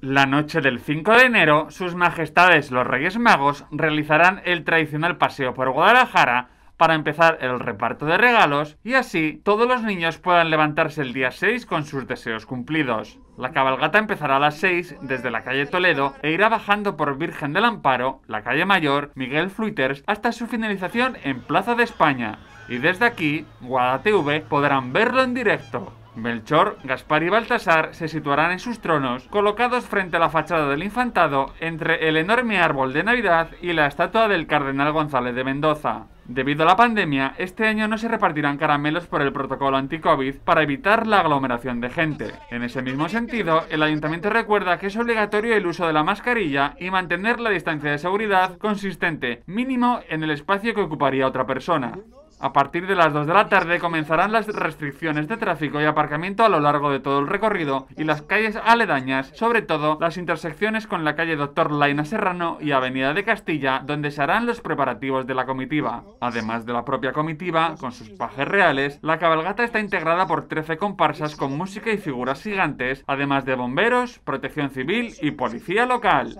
La noche del 5 de enero, sus majestades los Reyes Magos realizarán el tradicional paseo por Guadalajara para empezar el reparto de regalos y así todos los niños puedan levantarse el día 6 con sus deseos cumplidos. La cabalgata empezará a las 6 desde la calle Toledo e irá bajando por Virgen del Amparo, la calle Mayor, Miguel Fluiters hasta su finalización en Plaza de España. Y desde aquí, GuadaTV podrán verlo en directo. Melchor, Gaspar y Baltasar se situarán en sus tronos, colocados frente a la fachada del infantado, entre el enorme árbol de Navidad y la estatua del cardenal González de Mendoza. Debido a la pandemia, este año no se repartirán caramelos por el protocolo anti-COVID para evitar la aglomeración de gente. En ese mismo sentido, el ayuntamiento recuerda que es obligatorio el uso de la mascarilla y mantener la distancia de seguridad consistente mínimo en el espacio que ocuparía otra persona. A partir de las 2 de la tarde comenzarán las restricciones de tráfico y aparcamiento a lo largo de todo el recorrido y las calles aledañas, sobre todo las intersecciones con la calle Doctor Laina Serrano y Avenida de Castilla, donde se harán los preparativos de la comitiva. Además de la propia comitiva, con sus pajes reales, la cabalgata está integrada por 13 comparsas con música y figuras gigantes, además de bomberos, protección civil y policía local.